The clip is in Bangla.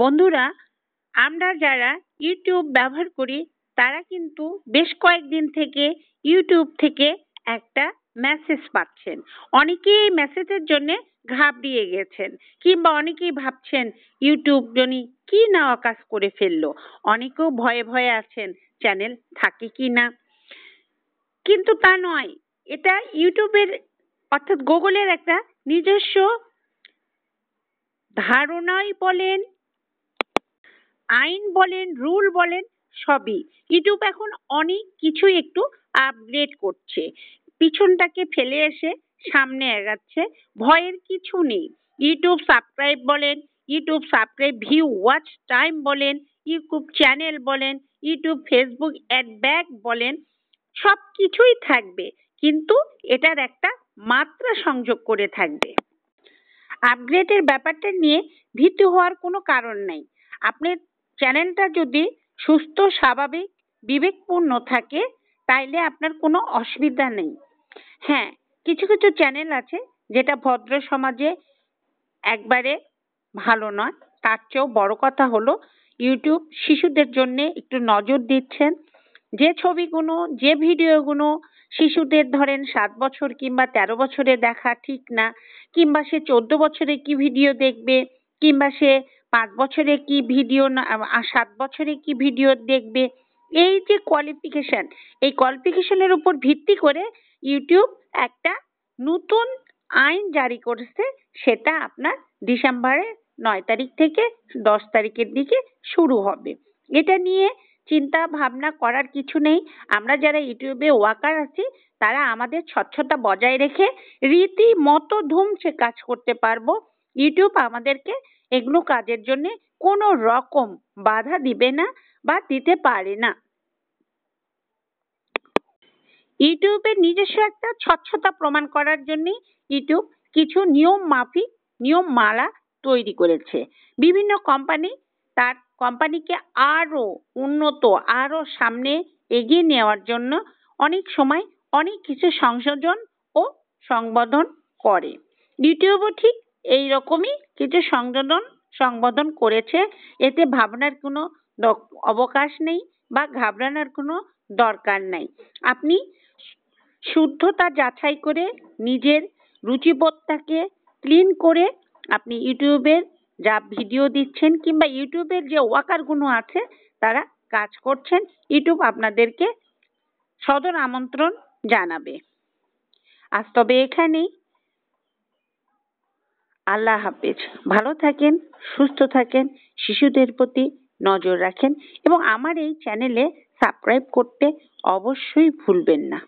বন্ধুরা আমরা যারা ইউটিউব ব্যবহার করি তারা কিন্তু বেশ কয়েকদিন থেকে ইউটিউব থেকে একটা মেসেজ পাচ্ছেন অনেকেই এই মেসেজের জন্য ঘাবড়িয়ে গেছেন কিংবা অনেকেই ভাবছেন ইউটিউব জনি কি না অকাজ করে ফেললো অনেকেও ভয়ে ভয়ে আছেন চ্যানেল থাকে কি না কিন্তু তা নয় এটা ইউটিউবের অর্থাৎ গুগলের একটা নিজস্ব ধারণাই বলেন আইন বলেন রুল বলেন সবই ইউটিউব এখন অনেক কিছুই একটু আপগ্রেড করছে পিছনটাকে ফেলে এসে সামনে এগাচ্ছে ভয়ের কিছু নেই ইউটিউব সাবস্ক্রাইব বলেন YouTube subscribe view watch time বলেন ইউটিউব চ্যানেল বলেন ইউটিউব ফেসবুক অ্যাড ব্যাক বলেন সব কিছুই থাকবে কিন্তু এটার একটা মাত্রা সংযোগ করে থাকবে আপগ্রেডের ব্যাপারটা নিয়ে ভীতু হওয়ার কোনো কারণ নাই আপনি চ্যানেলটা যদি সুস্থ স্বাভাবিক বিবেকপূর্ণ থাকে তাইলে আপনার কোনো অসুবিধা নেই হ্যাঁ কিছু কিছু চ্যানেল আছে যেটা ভদ্র সমাজে একবারে ভালো নয় তার চেয়েও বড় কথা হলো ইউটিউব শিশুদের জন্য একটু নজর দিচ্ছেন যে ছবিগুলো যে ভিডিওগুলো শিশুদের ধরেন সাত বছর কিংবা তেরো বছরে দেখা ঠিক না কিংবা সে চোদ্দ বছরে কি ভিডিও দেখবে কিংবা সে পাঁচ বছরে কি ভিডিও না সাত বছরে কি ভিডিও দেখবে এই যে কোয়ালিফিকেশন এই কোয়ালিফিকেশনের উপর ভিত্তি করে ইউটিউব একটা নতুন আইন জারি করেছে সেটা আপনার ডিসেম্বরের নয় তারিখ থেকে দশ তারিখের দিকে শুরু হবে এটা নিয়ে চিন্তা ভাবনা করার কিছু নেই আমরা যারা ইউটিউবে ওয়াকার আছি তারা আমাদের স্বচ্ছতা বজায় রেখে রীতিমতো ধুমছে কাজ করতে পারবো ইউটিউব আমাদেরকে এগুলো কাজের জন্য কোনো রকম বাধা দিবে না বা দিতে পারে না ইউটিউবের নিজস্ব একটা স্বচ্ছতা প্রমাণ করার জন্য ইউটিউব কিছু নিয়ম মাফিক নিয়ম মালা তৈরি করেছে বিভিন্ন কোম্পানি তার কোম্পানিকে আরও উন্নত আরও সামনে এগিয়ে নেওয়ার জন্য অনেক সময় অনেক কিছু সংশোধন ও সংবোধন করে ইউটিউবও ঠিক এই রকমই কিছু সংযোজন সংবোধন করেছে এতে ভাবনার কোনো অবকাশ নেই বা ঘাবড়ানোর কোনো দরকার নাই আপনি শুদ্ধতা যাচাই করে নিজের রুচিবোধটাকে ক্লিন করে আপনি ইউটিউবের যা ভিডিও দিচ্ছেন কিংবা ইউটিউবের যে ওয়াকারগুলো আছে তারা কাজ করছেন ইউটিউব আপনাদেরকে সদর আমন্ত্রণ জানাবে আজ তবে এখানেই আল্লাহ হাফেজ ভালো থাকেন সুস্থ থাকেন শিশুদের প্রতি নজর রাখেন এবং আমার এই চ্যানেলে সাবস্ক্রাইব করতে অবশ্যই ভুলবেন না